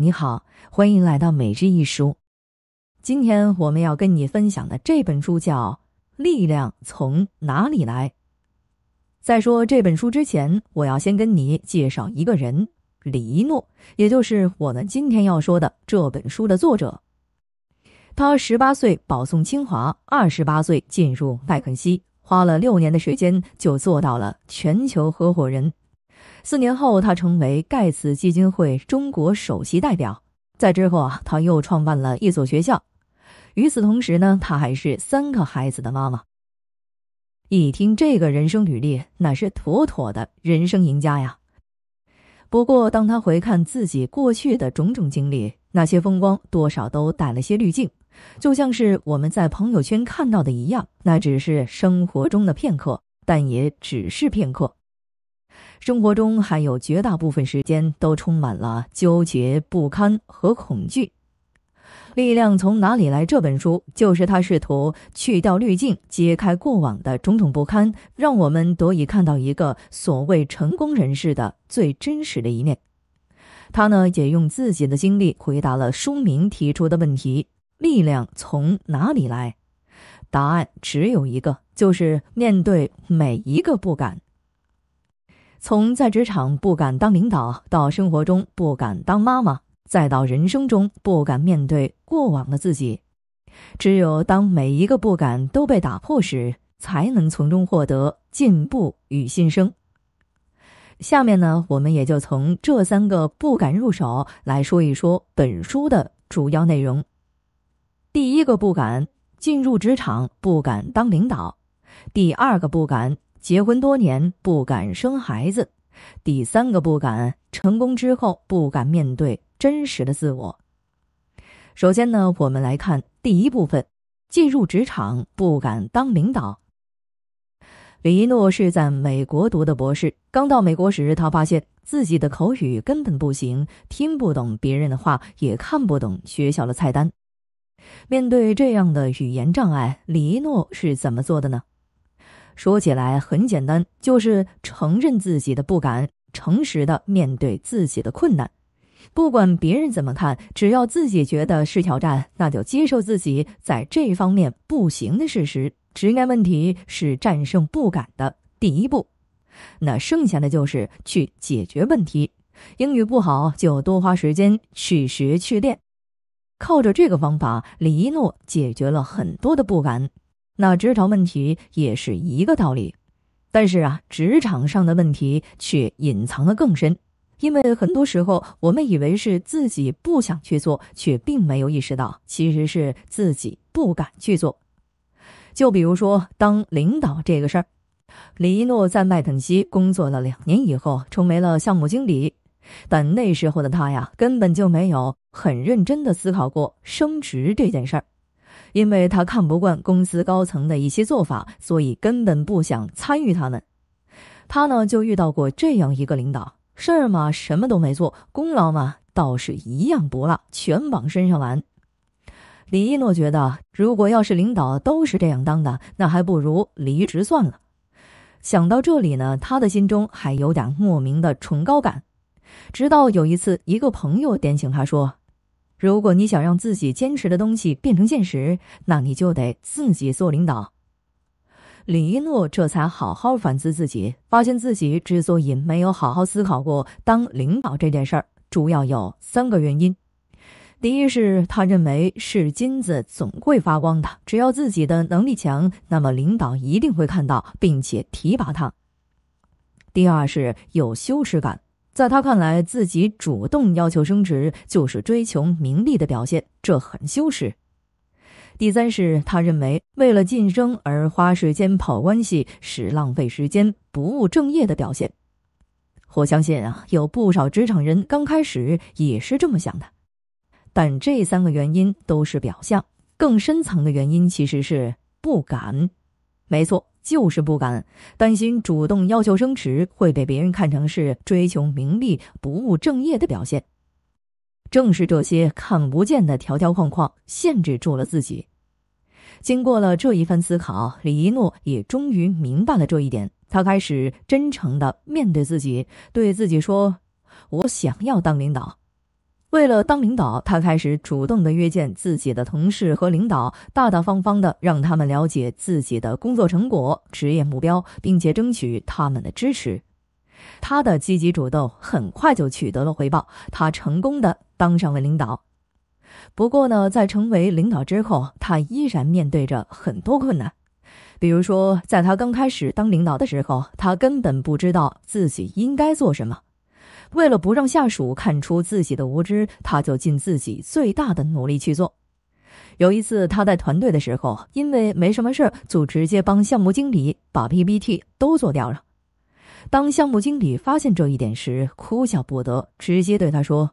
你好，欢迎来到每日一书。今天我们要跟你分享的这本书叫《力量从哪里来》。在说这本书之前，我要先跟你介绍一个人——李一诺，也就是我们今天要说的这本书的作者。他十八岁保送清华，二十八岁进入麦肯锡，花了六年的时间就做到了全球合伙人。四年后，他成为盖茨基金会中国首席代表。在之后啊，他又创办了一所学校。与此同时呢，他还是三个孩子的妈妈。一听这个人生履历，那是妥妥的人生赢家呀。不过，当他回看自己过去的种种经历，那些风光多少都带了些滤镜，就像是我们在朋友圈看到的一样，那只是生活中的片刻，但也只是片刻。生活中还有绝大部分时间都充满了纠结不堪和恐惧。《力量从哪里来》这本书就是他试图去掉滤镜，揭开过往的种种不堪，让我们得以看到一个所谓成功人士的最真实的一面。他呢也用自己的经历回答了书名提出的问题：力量从哪里来？答案只有一个，就是面对每一个不敢。从在职场不敢当领导，到生活中不敢当妈妈，再到人生中不敢面对过往的自己，只有当每一个不敢都被打破时，才能从中获得进步与新生。下面呢，我们也就从这三个不敢入手来说一说本书的主要内容。第一个不敢，进入职场不敢当领导；第二个不敢。结婚多年不敢生孩子，第三个不敢成功之后不敢面对真实的自我。首先呢，我们来看第一部分：进入职场不敢当领导。李一诺是在美国读的博士，刚到美国时，他发现自己的口语根本不行，听不懂别人的话，也看不懂学校的菜单。面对这样的语言障碍，李一诺是怎么做的呢？说起来很简单，就是承认自己的不敢，诚实的面对自己的困难。不管别人怎么看，只要自己觉得是挑战，那就接受自己在这方面不行的事实。直面问题是战胜不敢的第一步，那剩下的就是去解决问题。英语不好就多花时间去学去练。靠着这个方法，李一诺解决了很多的不敢。那职场问题也是一个道理，但是啊，职场上的问题却隐藏的更深，因为很多时候我们以为是自己不想去做，却并没有意识到其实是自己不敢去做。就比如说当领导这个事儿，李一诺在麦肯锡工作了两年以后成为了项目经理，但那时候的他呀，根本就没有很认真的思考过升职这件事儿。因为他看不惯公司高层的一些做法，所以根本不想参与他们。他呢就遇到过这样一个领导，事儿嘛什么都没做，功劳嘛倒是一样不落，全往身上揽。李一诺觉得，如果要是领导都是这样当的，那还不如离职算了。想到这里呢，他的心中还有点莫名的崇高感。直到有一次，一个朋友点醒他说。如果你想让自己坚持的东西变成现实，那你就得自己做领导。李一诺这才好好反思自己，发现自己之所以没有好好思考过当领导这件事儿，主要有三个原因：第一是他认为是金子总会发光的，只要自己的能力强，那么领导一定会看到并且提拔他；第二是有羞耻感。在他看来，自己主动要求升职就是追求名利的表现，这很羞耻。第三是，他认为为了晋升而花时间跑关系是浪费时间、不务正业的表现。我相信啊，有不少职场人刚开始也是这么想的。但这三个原因都是表象，更深层的原因其实是不敢。没错。就是不敢担心主动要求升职会被别人看成是追求名利、不务正业的表现。正是这些看不见的条条框框限制住了自己。经过了这一番思考，李一诺也终于明白了这一点。他开始真诚地面对自己，对自己说：“我想要当领导。”为了当领导，他开始主动的约见自己的同事和领导，大大方方的让他们了解自己的工作成果、职业目标，并且争取他们的支持。他的积极主动很快就取得了回报，他成功的当上了领导。不过呢，在成为领导之后，他依然面对着很多困难，比如说，在他刚开始当领导的时候，他根本不知道自己应该做什么。为了不让下属看出自己的无知，他就尽自己最大的努力去做。有一次，他带团队的时候，因为没什么事，就直接帮项目经理把 PPT 都做掉了。当项目经理发现这一点时，哭笑不得，直接对他说：“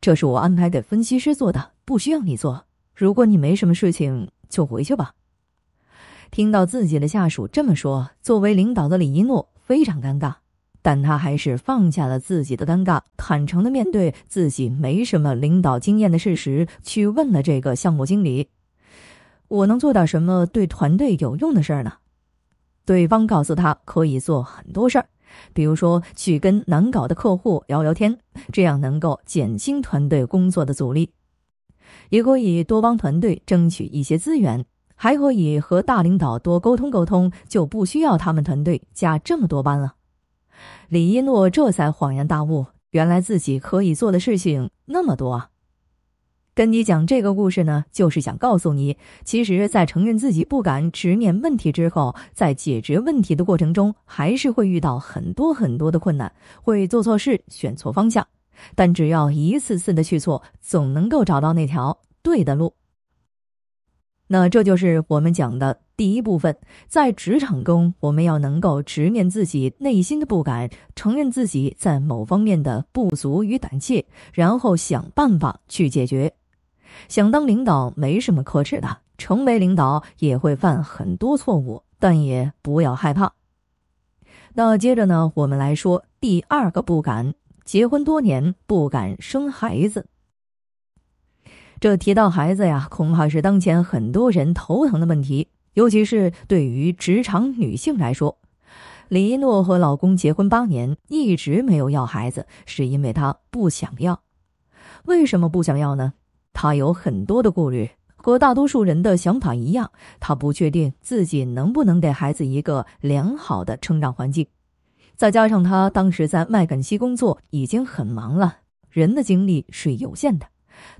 这是我安排给分析师做的，不需要你做。如果你没什么事情，就回去吧。”听到自己的下属这么说，作为领导的李一诺非常尴尬。但他还是放下了自己的尴尬，坦诚的面对自己没什么领导经验的事实，去问了这个项目经理：“我能做点什么对团队有用的事儿呢？”对方告诉他可以做很多事儿，比如说去跟难搞的客户聊聊天，这样能够减轻团队工作的阻力；也可以多帮团队争取一些资源；还可以和大领导多沟通沟通，就不需要他们团队加这么多班了。李一诺这才恍然大悟，原来自己可以做的事情那么多啊！跟你讲这个故事呢，就是想告诉你，其实，在承认自己不敢直面问题之后，在解决问题的过程中，还是会遇到很多很多的困难，会做错事，选错方向。但只要一次次的去做，总能够找到那条对的路。那这就是我们讲的第一部分，在职场中，我们要能够直面自己内心的不敢，承认自己在某方面的不足与胆怯，然后想办法去解决。想当领导没什么可耻的，成为领导也会犯很多错误，但也不要害怕。那接着呢，我们来说第二个不敢：结婚多年不敢生孩子。这提到孩子呀，恐怕是当前很多人头疼的问题，尤其是对于职场女性来说。李一诺和老公结婚八年，一直没有要孩子，是因为她不想要。为什么不想要呢？她有很多的顾虑，和大多数人的想法一样，她不确定自己能不能给孩子一个良好的成长环境。再加上她当时在麦肯锡工作已经很忙了，人的精力是有限的。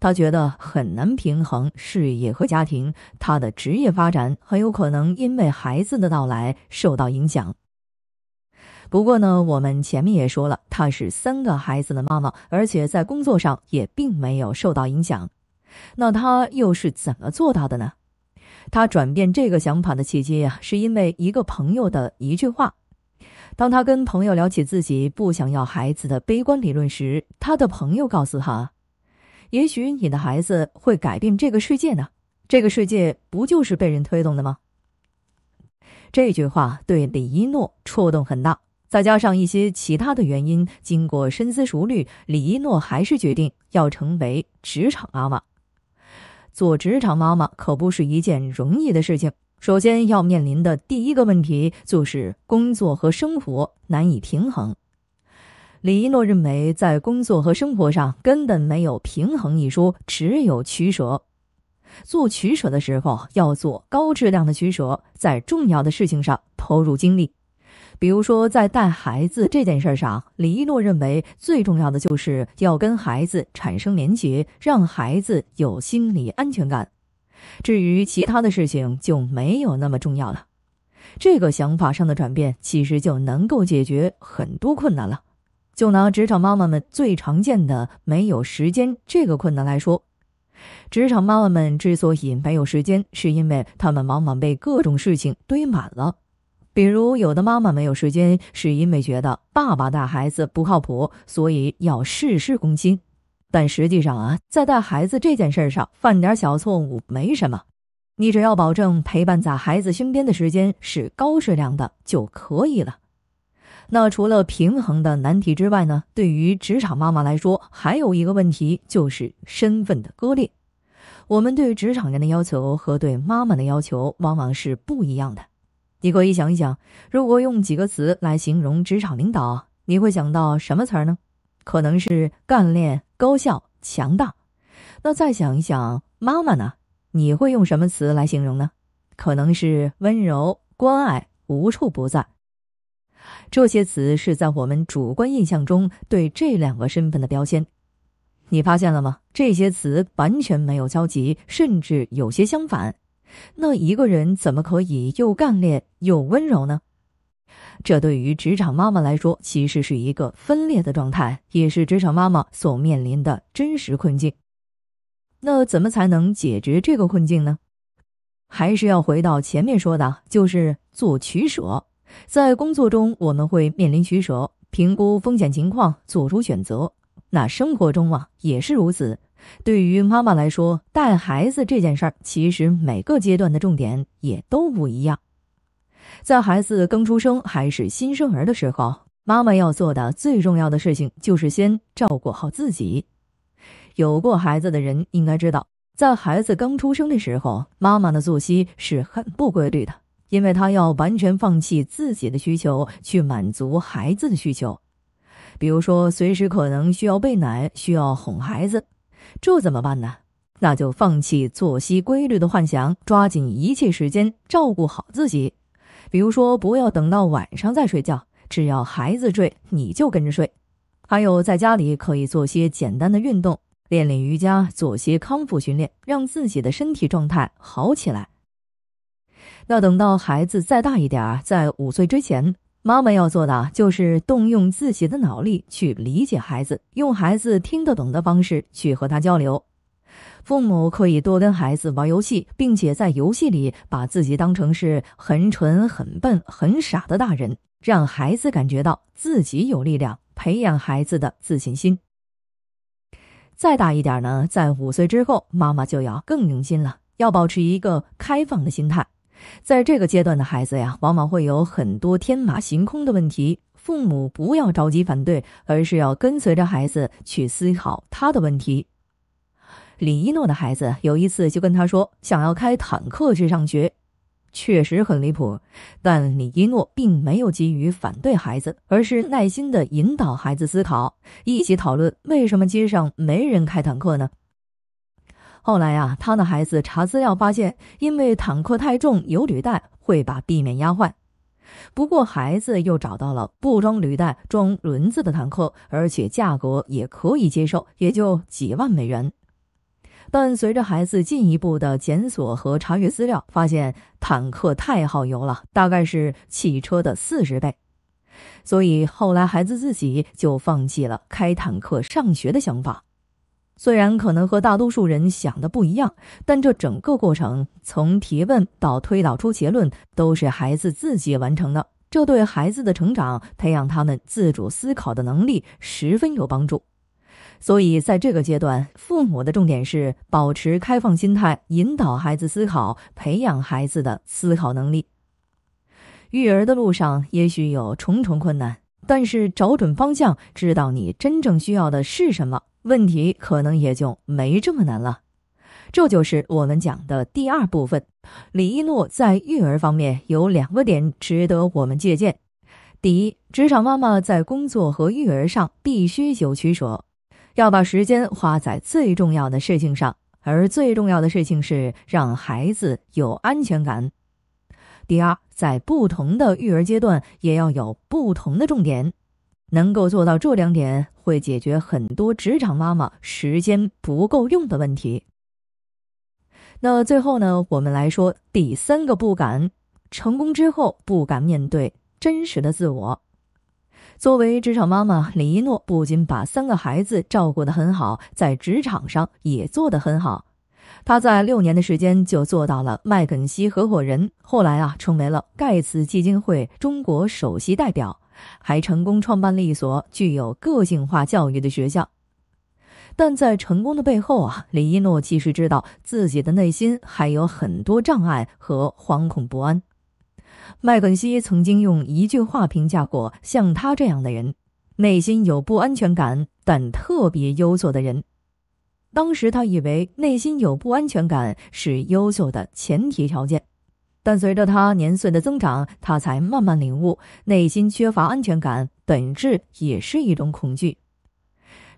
他觉得很难平衡事业和家庭，他的职业发展很有可能因为孩子的到来受到影响。不过呢，我们前面也说了，她是三个孩子的妈妈，而且在工作上也并没有受到影响。那她又是怎么做到的呢？她转变这个想法的契机呀，是因为一个朋友的一句话。当她跟朋友聊起自己不想要孩子的悲观理论时，她的朋友告诉她。也许你的孩子会改变这个世界呢？这个世界不就是被人推动的吗？这句话对李一诺触动很大，再加上一些其他的原因，经过深思熟虑，李一诺还是决定要成为职场妈妈。做职场妈妈可不是一件容易的事情，首先要面临的第一个问题就是工作和生活难以平衡。李一诺认为，在工作和生活上根本没有平衡一说，只有取舍。做取舍的时候，要做高质量的取舍，在重要的事情上投入精力。比如说，在带孩子这件事上，李一诺认为最重要的就是要跟孩子产生连结，让孩子有心理安全感。至于其他的事情，就没有那么重要了。这个想法上的转变，其实就能够解决很多困难了。就拿职场妈妈们最常见的没有时间这个困难来说，职场妈妈们之所以没有时间，是因为她们往往被各种事情堆满了。比如，有的妈妈没有时间，是因为觉得爸爸带孩子不靠谱，所以要事事攻心。但实际上啊，在带孩子这件事上犯点小错误没什么，你只要保证陪伴在孩子身边的时间是高质量的就可以了。那除了平衡的难题之外呢？对于职场妈妈来说，还有一个问题就是身份的割裂。我们对职场人的要求和对妈妈的要求往往是不一样的。你可以想一想，如果用几个词来形容职场领导，你会想到什么词呢？可能是干练、高效、强大。那再想一想妈妈呢？你会用什么词来形容呢？可能是温柔、关爱、无处不在。这些词是在我们主观印象中对这两个身份的标签，你发现了吗？这些词完全没有交集，甚至有些相反。那一个人怎么可以又干练又温柔呢？这对于职场妈妈来说，其实是一个分裂的状态，也是职场妈妈所面临的真实困境。那怎么才能解决这个困境呢？还是要回到前面说的，就是做取舍。在工作中，我们会面临取舍，评估风险情况，做出选择。那生活中啊，也是如此。对于妈妈来说，带孩子这件事儿，其实每个阶段的重点也都不一样。在孩子刚出生还是新生儿的时候，妈妈要做的最重要的事情就是先照顾好自己。有过孩子的人应该知道，在孩子刚出生的时候，妈妈的作息是很不规律的。因为他要完全放弃自己的需求，去满足孩子的需求，比如说随时可能需要喂奶、需要哄孩子，这怎么办呢？那就放弃作息规律的幻想，抓紧一切时间照顾好自己。比如说不要等到晚上再睡觉，只要孩子睡，你就跟着睡。还有在家里可以做些简单的运动，练练瑜伽，做些康复训练，让自己的身体状态好起来。那等到孩子再大一点，在五岁之前，妈妈要做的就是动用自己的脑力去理解孩子，用孩子听得懂的方式去和他交流。父母可以多跟孩子玩游戏，并且在游戏里把自己当成是很蠢、很笨、很傻的大人，让孩子感觉到自己有力量，培养孩子的自信心。再大一点呢，在五岁之后，妈妈就要更用心了，要保持一个开放的心态。在这个阶段的孩子呀，往往会有很多天马行空的问题，父母不要着急反对，而是要跟随着孩子去思考他的问题。李一诺的孩子有一次就跟他说，想要开坦克去上学，确实很离谱，但李一诺并没有急于反对孩子，而是耐心的引导孩子思考，一起讨论为什么街上没人开坦克呢？后来呀，他的孩子查资料发现，因为坦克太重，有履带会把地面压坏。不过，孩子又找到了不装履带、装轮子的坦克，而且价格也可以接受，也就几万美元。但随着孩子进一步的检索和查阅资料，发现坦克太耗油了，大概是汽车的四十倍。所以后来，孩子自己就放弃了开坦克上学的想法。虽然可能和大多数人想的不一样，但这整个过程从提问到推导出结论，都是孩子自己完成的。这对孩子的成长，培养他们自主思考的能力，十分有帮助。所以，在这个阶段，父母的重点是保持开放心态，引导孩子思考，培养孩子的思考能力。育儿的路上，也许有重重困难。但是找准方向，知道你真正需要的是什么，问题可能也就没这么难了。这就是我们讲的第二部分。李一诺在育儿方面有两个点值得我们借鉴：第一，职场妈妈在工作和育儿上必须有取舍，要把时间花在最重要的事情上，而最重要的事情是让孩子有安全感。第二。在不同的育儿阶段，也要有不同的重点，能够做到这两点，会解决很多职场妈妈时间不够用的问题。那最后呢，我们来说第三个不敢，成功之后不敢面对真实的自我。作为职场妈妈，李一诺不仅把三个孩子照顾的很好，在职场上也做得很好。他在六年的时间就做到了麦肯锡合伙人，后来啊，成为了盖茨基金会中国首席代表，还成功创办了一所具有个性化教育的学校。但在成功的背后啊，李一诺其实知道自己的内心还有很多障碍和惶恐不安。麦肯锡曾经用一句话评价过像他这样的人：内心有不安全感，但特别优秀的人。当时他以为内心有不安全感是优秀的前提条件，但随着他年岁的增长，他才慢慢领悟，内心缺乏安全感本质也是一种恐惧。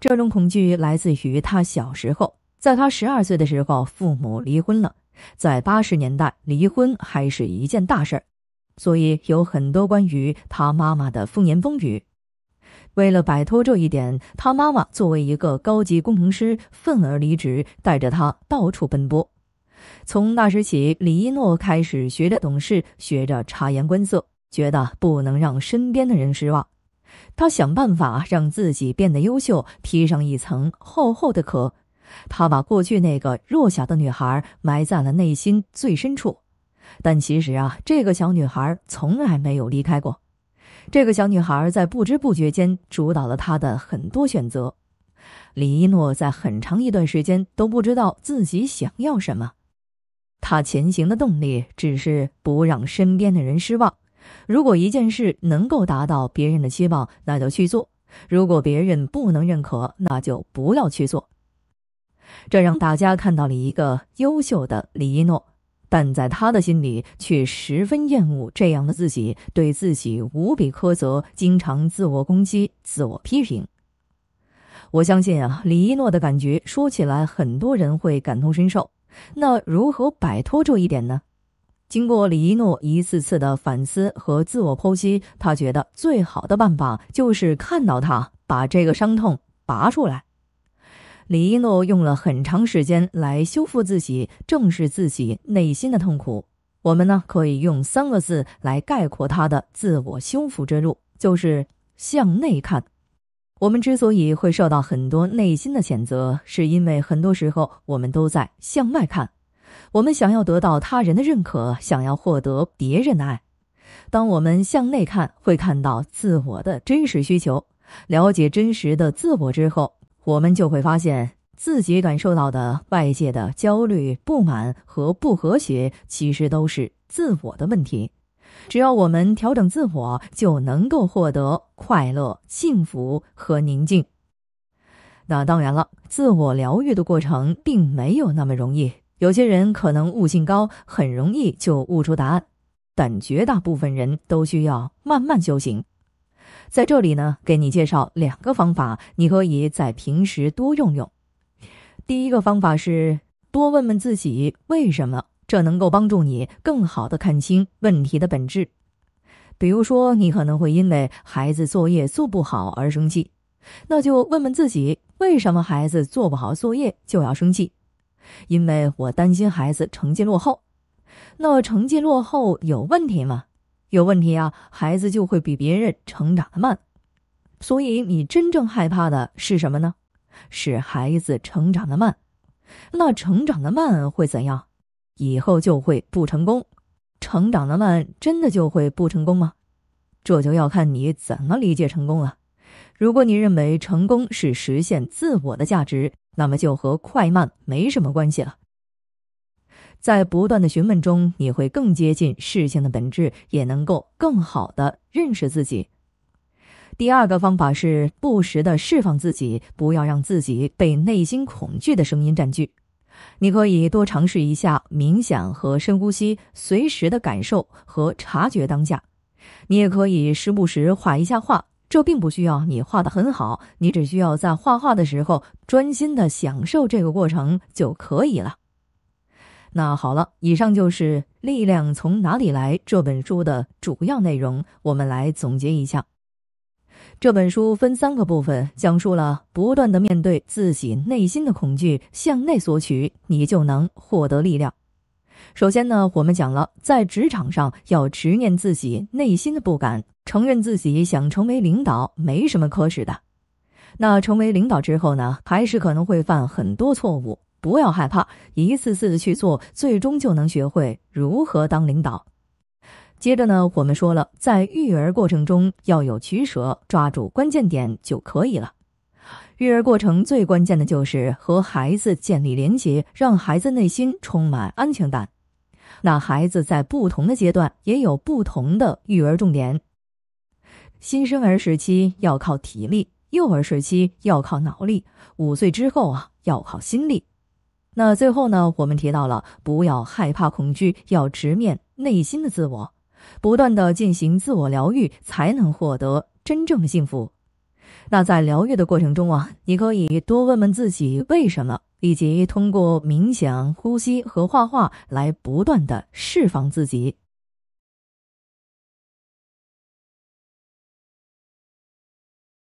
这种恐惧来自于他小时候，在他十二岁的时候，父母离婚了。在八十年代，离婚还是一件大事儿，所以有很多关于他妈妈的风言风语。为了摆脱这一点，他妈妈作为一个高级工程师，愤而离职，带着他到处奔波。从那时起，李一诺开始学着懂事，学着察言观色，觉得不能让身边的人失望。他想办法让自己变得优秀，披上一层厚厚的壳。他把过去那个弱小的女孩埋在了内心最深处，但其实啊，这个小女孩从来没有离开过。这个小女孩在不知不觉间主导了她的很多选择。李一诺在很长一段时间都不知道自己想要什么，她前行的动力只是不让身边的人失望。如果一件事能够达到别人的期望，那就去做；如果别人不能认可，那就不要去做。这让大家看到了一个优秀的李一诺。但在他的心里，却十分厌恶这样的自己，对自己无比苛责，经常自我攻击、自我批评。我相信啊，李一诺的感觉说起来，很多人会感同身受。那如何摆脱这一点呢？经过李一诺一次次的反思和自我剖析，他觉得最好的办法就是看到他把这个伤痛拔出来。李一诺用了很长时间来修复自己，正视自己内心的痛苦。我们呢，可以用三个字来概括他的自我修复之路，就是向内看。我们之所以会受到很多内心的谴责，是因为很多时候我们都在向外看。我们想要得到他人的认可，想要获得别人的爱。当我们向内看，会看到自我的真实需求，了解真实的自我之后。我们就会发现自己感受到的外界的焦虑、不满和不和谐，其实都是自我的问题。只要我们调整自我，就能够获得快乐、幸福和宁静。那当然了，自我疗愈的过程并没有那么容易。有些人可能悟性高，很容易就悟出答案，但绝大部分人都需要慢慢修行。在这里呢，给你介绍两个方法，你可以在平时多用用。第一个方法是多问问自己为什么，这能够帮助你更好的看清问题的本质。比如说，你可能会因为孩子作业做不好而生气，那就问问自己为什么孩子做不好作业就要生气？因为我担心孩子成绩落后。那成绩落后有问题吗？有问题啊，孩子就会比别人成长的慢，所以你真正害怕的是什么呢？是孩子成长的慢。那成长的慢会怎样？以后就会不成功。成长的慢真的就会不成功吗？这就要看你怎么理解成功了。如果你认为成功是实现自我的价值，那么就和快慢没什么关系了。在不断的询问中，你会更接近事情的本质，也能够更好的认识自己。第二个方法是不时的释放自己，不要让自己被内心恐惧的声音占据。你可以多尝试一下冥想和深呼吸，随时的感受和察觉当下。你也可以时不时画一下画，这并不需要你画的很好，你只需要在画画的时候专心的享受这个过程就可以了。那好了，以上就是《力量从哪里来》这本书的主要内容。我们来总结一下，这本书分三个部分，讲述了不断的面对自己内心的恐惧，向内索取，你就能获得力量。首先呢，我们讲了在职场上要直面自己内心的不敢，承认自己想成为领导没什么可耻的。那成为领导之后呢，还是可能会犯很多错误。不要害怕，一次次的去做，最终就能学会如何当领导。接着呢，我们说了，在育儿过程中要有取舍，抓住关键点就可以了。育儿过程最关键的就是和孩子建立连接，让孩子内心充满安全感。那孩子在不同的阶段也有不同的育儿重点。新生儿时期要靠体力，幼儿时期要靠脑力，五岁之后啊要靠心力。那最后呢，我们提到了不要害怕恐惧，要直面内心的自我，不断的进行自我疗愈，才能获得真正的幸福。那在疗愈的过程中啊，你可以多问问自己为什么，以及通过冥想、呼吸和画画来不断的释放自己。